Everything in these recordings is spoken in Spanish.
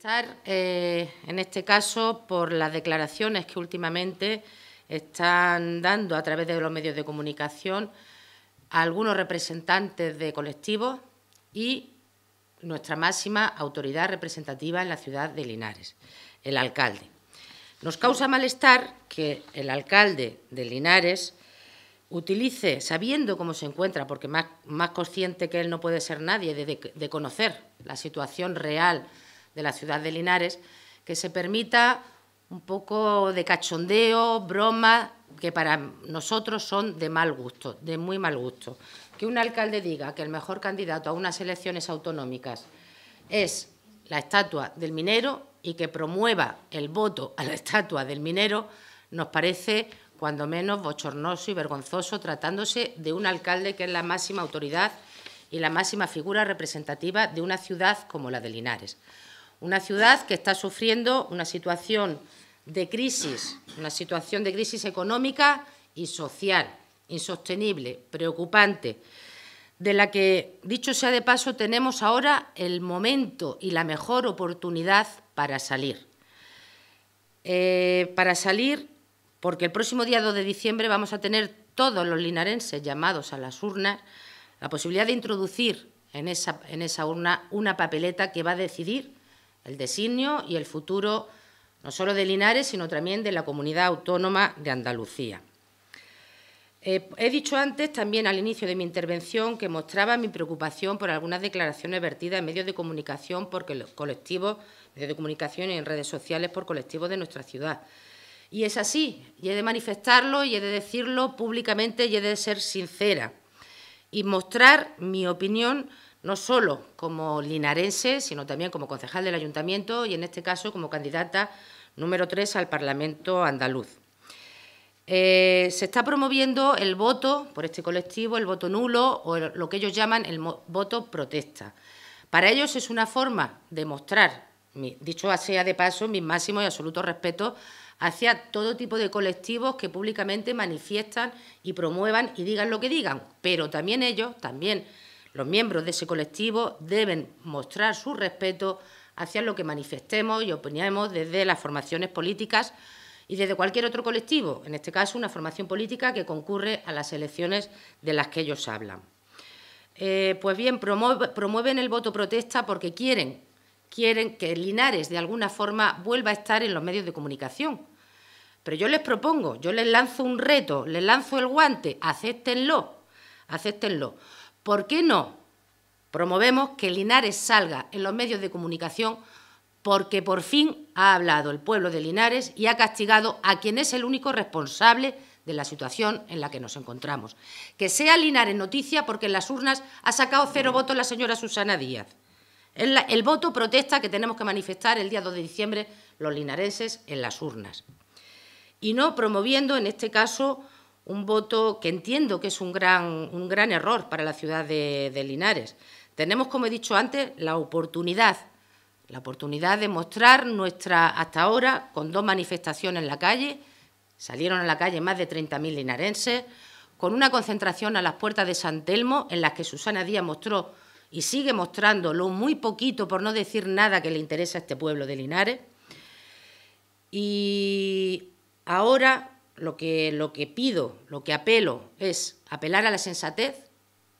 Estar, eh, en este caso, por las declaraciones que últimamente están dando a través de los medios de comunicación a algunos representantes de colectivos y nuestra máxima autoridad representativa en la ciudad de Linares, el alcalde. Nos causa malestar que el alcalde de Linares utilice, sabiendo cómo se encuentra, porque más, consciente que él no puede ser nadie, de conocer la situación real de la ciudad de Linares, que se permita un poco de cachondeo, broma, que para nosotros son de mal gusto, de muy mal gusto. Que un alcalde diga que el mejor candidato a unas elecciones autonómicas es la estatua del minero y que promueva el voto a la estatua del minero, nos parece cuando menos bochornoso y vergonzoso tratándose de un alcalde que es la máxima autoridad y la máxima figura representativa de una ciudad como la de Linares. Una ciudad que está sufriendo una situación de crisis, una situación de crisis económica y social, insostenible, preocupante, de la que, dicho sea de paso, tenemos ahora el momento y la mejor oportunidad para salir. Eh, para salir, porque el próximo día 2 de diciembre vamos a tener todos los linarenses llamados a las urnas la posibilidad de introducir en esa urna una papeleta que va a decidir el designio y el futuro no solo de Linares, sino también de la comunidad autónoma de Andalucía. Eh, he dicho antes, también al inicio de mi intervención, que mostraba mi preocupación por algunas declaraciones vertidas en medios de comunicación porque colectivos, medios de comunicación y en redes sociales por colectivos de nuestra ciudad. Y es así, y he de manifestarlo, y he de decirlo públicamente, y he de ser sincera y mostrar mi opinión no solo como linarense, sino también como concejal del ayuntamiento y en este caso como candidata número 3 al Parlamento andaluz. Eh, se está promoviendo el voto por este colectivo, el voto nulo o lo que ellos llaman el voto protesta. Para ellos es una forma de mostrar, dicho sea de paso, mis máximos y absoluto respeto hacia todo tipo de colectivos que públicamente manifiestan y promuevan y digan lo que digan, pero también ellos, también los miembros de ese colectivo deben mostrar su respeto hacia lo que manifestemos y opinemos desde las formaciones políticas y desde cualquier otro colectivo, en este caso una formación política que concurre a las elecciones de las que ellos hablan. Eh, pues bien, promueven el voto protesta porque quieren, quieren que Linares de alguna forma vuelva a estar en los medios de comunicación. Pero yo les propongo, yo les lanzo un reto, les lanzo el guante, acéptenlo, acéptenlo. ¿Por qué no? Promovemos que Linares salga en los medios de comunicación porque por fin ha hablado el pueblo de Linares y ha castigado a quien es el único responsable de la situación en la que nos encontramos. Que sea Linares noticia porque en las urnas ha sacado cero votos la señora Susana Díaz. El, voto protesta que tenemos que manifestar el día 2 de diciembre los Linareses en las urnas. Y no promoviendo, en este caso, un voto que entiendo que es un gran, un gran error para la ciudad de, Linares. Tenemos, como he dicho antes, la oportunidad, la oportunidad de mostrar nuestra, hasta ahora, con dos manifestaciones en la calle, salieron a la calle más de 30.000 linarenses, con una concentración a las puertas de San Telmo, en las que Susana Díaz mostró y sigue mostrando lo muy poquito, por no decir nada, que le interesa a este pueblo de Linares. Y ahora lo que, pido, lo que apelo es apelar a la sensatez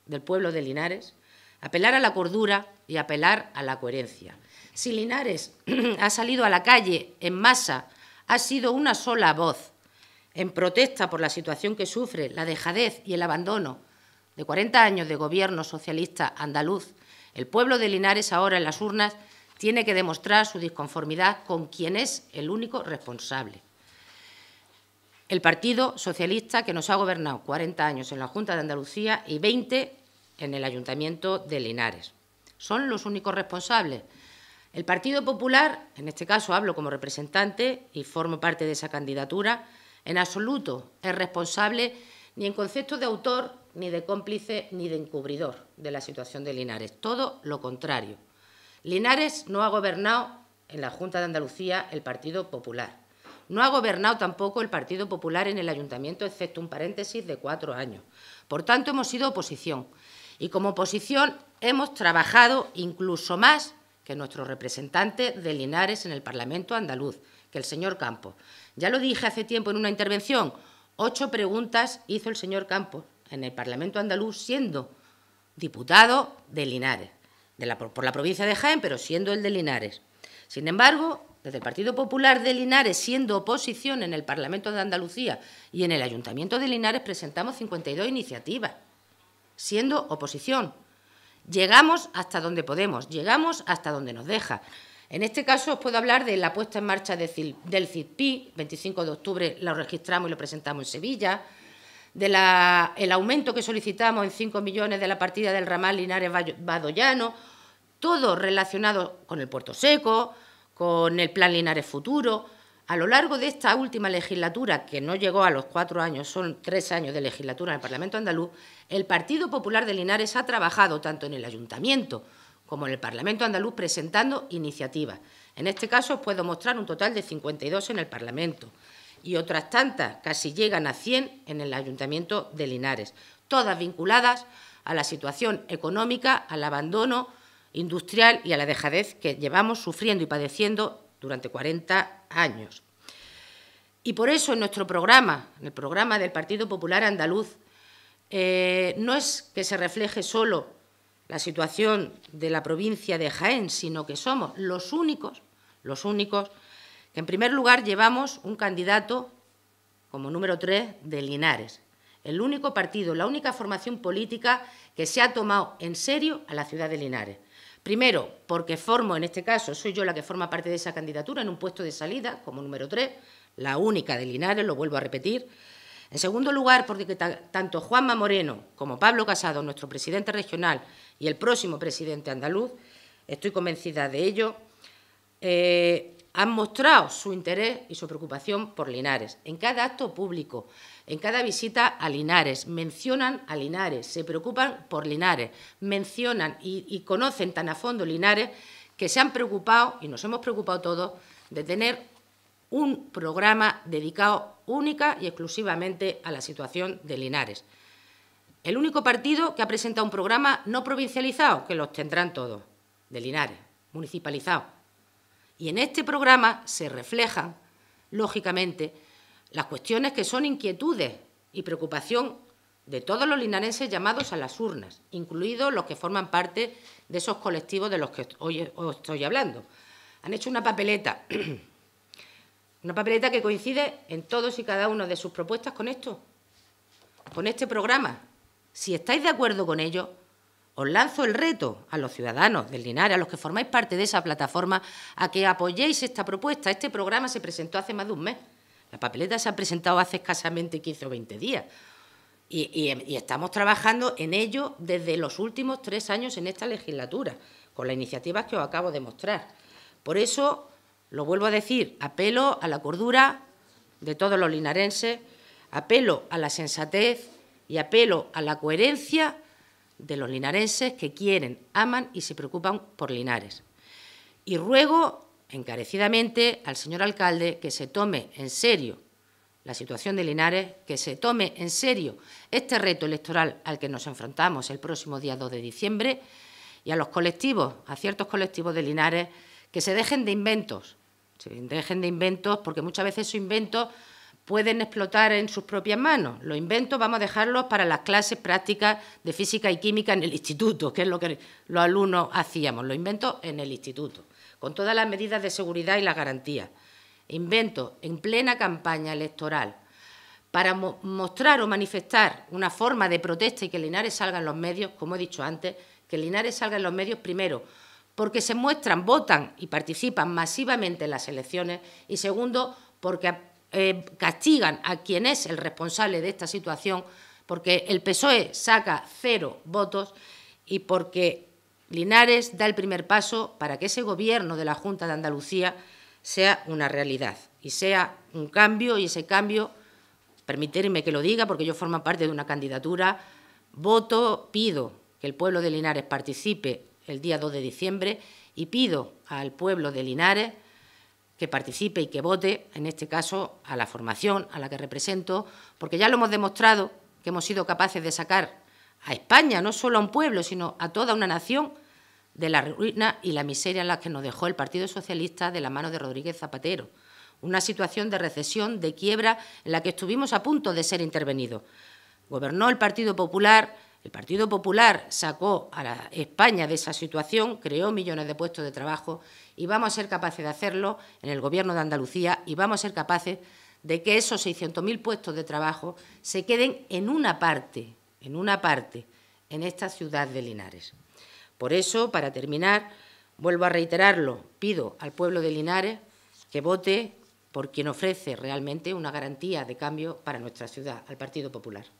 del pueblo de Linares, apelar a la cordura y apelar a la coherencia. Si Linares ha salido a la calle en masa, ha sido una sola voz en protesta por la situación que sufre, la dejadez y el abandono de 40 años de gobierno socialista andaluz. El pueblo de Linares ahora en las urnas tiene que demostrar su disconformidad con quien es el único responsable el Partido Socialista que nos ha gobernado 40 años en la Junta de Andalucía y 20 en el Ayuntamiento de Linares. Son los únicos responsables. El Partido Popular, en este caso hablo como representante y formo parte de esa candidatura, en absoluto es responsable ni en concepto de autor, ni de cómplice, ni de encubridor de la situación de Linares. Todo lo contrario. Linares no ha gobernado en la Junta de Andalucía el Partido Popular. No ha gobernado tampoco el Partido Popular en el ayuntamiento, excepto un paréntesis de cuatro años. Por tanto, hemos sido oposición. Y como oposición hemos trabajado incluso más que nuestro representante de Linares en el Parlamento andaluz, que el señor Campos. Ya lo dije hace tiempo en una intervención, ocho preguntas hizo el señor Campos en el Parlamento andaluz siendo diputado de Linares, por la provincia de Jaén, pero siendo el de Linares. Sin embargo, desde el Partido Popular de Linares, siendo oposición en el Parlamento de Andalucía y en el Ayuntamiento de Linares, presentamos 52 iniciativas, siendo oposición. Llegamos hasta donde podemos, llegamos hasta donde nos deja. En este caso os puedo hablar de la puesta en marcha del CIDPI, 25 de octubre lo registramos y lo presentamos en Sevilla, del aumento que solicitamos en 5 millones de la partida del ramal Linares-Badollano, todo relacionado con el puerto seco, con el Plan Linares Futuro. A lo largo de esta última legislatura, que no llegó a los cuatro años, son tres años de legislatura en el Parlamento andaluz, el Partido Popular de Linares ha trabajado tanto en el Ayuntamiento como en el Parlamento andaluz presentando iniciativas. En este caso os puedo mostrar un total de 52 en el Parlamento y otras tantas, casi llegan a 100 en el Ayuntamiento de Linares, todas vinculadas a la situación económica, al abandono industrial y a la dejadez que llevamos sufriendo y padeciendo durante 40 años. Y por eso en nuestro programa, en el programa del Partido Popular Andaluz, eh, no es que se refleje solo la situación de la provincia de Jaén, sino que somos los únicos, los únicos, que en primer lugar llevamos un candidato como número 3 de Linares, el único partido, la única formación política que se ha tomado en serio a la ciudad de Linares. Primero, porque formo, en este caso, soy yo la que forma parte de esa candidatura en un puesto de salida, como número tres, la única de Linares, lo vuelvo a repetir. En segundo lugar, porque tanto Juanma Moreno como Pablo Casado, nuestro presidente regional y el próximo presidente andaluz, estoy convencida de ello, eh, han mostrado su interés y su preocupación por Linares. En cada acto público, en cada visita a Linares, mencionan a Linares, se preocupan por Linares, mencionan y, conocen tan a fondo Linares que se han preocupado, y nos hemos preocupado todos, de tener un programa dedicado única y exclusivamente a la situación de Linares. El único partido que ha presentado un programa no provincializado, que los tendrán todos, de Linares, municipalizado y en este programa se reflejan, lógicamente, las cuestiones que son inquietudes y preocupación de todos los linarenses llamados a las urnas, incluidos los que forman parte de esos colectivos de los que hoy os estoy hablando. Han hecho una papeleta, una papeleta que coincide en todos y cada uno de sus propuestas con esto, con este programa. Si estáis de acuerdo con ello, os lanzo el reto a los ciudadanos del Linares, a los que formáis parte de esa plataforma, a que apoyéis esta propuesta. Este programa se presentó hace más de un mes. La papeleta se ha presentado hace escasamente 15 o 20 días. Y, estamos trabajando en ello desde los últimos tres años en esta legislatura, con las iniciativas que os acabo de mostrar. Por eso, lo vuelvo a decir, apelo a la cordura de todos los linarenses, apelo a la sensatez y apelo a la coherencia de los linareses que quieren, aman y se preocupan por Linares. Y ruego encarecidamente al señor alcalde que se tome en serio la situación de Linares, que se tome en serio este reto electoral al que nos enfrentamos el próximo día 2 de diciembre y a los colectivos, a ciertos colectivos de Linares, que se dejen de inventos, se dejen de inventos porque muchas veces esos inventos pueden explotar en sus propias manos. Los invento, vamos a dejarlos para las clases prácticas de física y química en el instituto, que es lo que los alumnos hacíamos, los invento en el instituto, con todas las medidas de seguridad y las garantías. Invento en plena campaña electoral para mostrar o manifestar una forma de protesta y que Linares salga en los medios, como he dicho antes, que Linares salga en los medios primero, porque se muestran, votan y participan masivamente en las elecciones, y segundo, porque eh, castigan a quien es el responsable de esta situación, porque el PSOE saca cero votos y porque Linares da el primer paso para que ese gobierno de la Junta de Andalucía sea una realidad y sea un cambio y ese cambio, permitirme que lo diga porque yo formo parte de una candidatura, voto, pido que el pueblo de Linares participe el día 2 de diciembre y pido al pueblo de Linares que participe y que vote, en este caso, a la formación a la que represento, porque ya lo hemos demostrado que hemos sido capaces de sacar a España, no solo a un pueblo, sino a toda una nación, de la ruina y la miseria en la que nos dejó el Partido Socialista de la mano de Rodríguez Zapatero. Una situación de recesión, de quiebra, en la que estuvimos a punto de ser intervenidos. Gobernó el Partido Popular el Partido Popular sacó a España de esa situación, creó millones de puestos de trabajo y vamos a ser capaces de hacerlo en el Gobierno de Andalucía y vamos a ser capaces de que esos 600.000 puestos de trabajo se queden en una parte, en una parte, en esta ciudad de Linares. Por eso, para terminar, vuelvo a reiterarlo, pido al pueblo de Linares que vote por quien ofrece realmente una garantía de cambio para nuestra ciudad, al Partido Popular.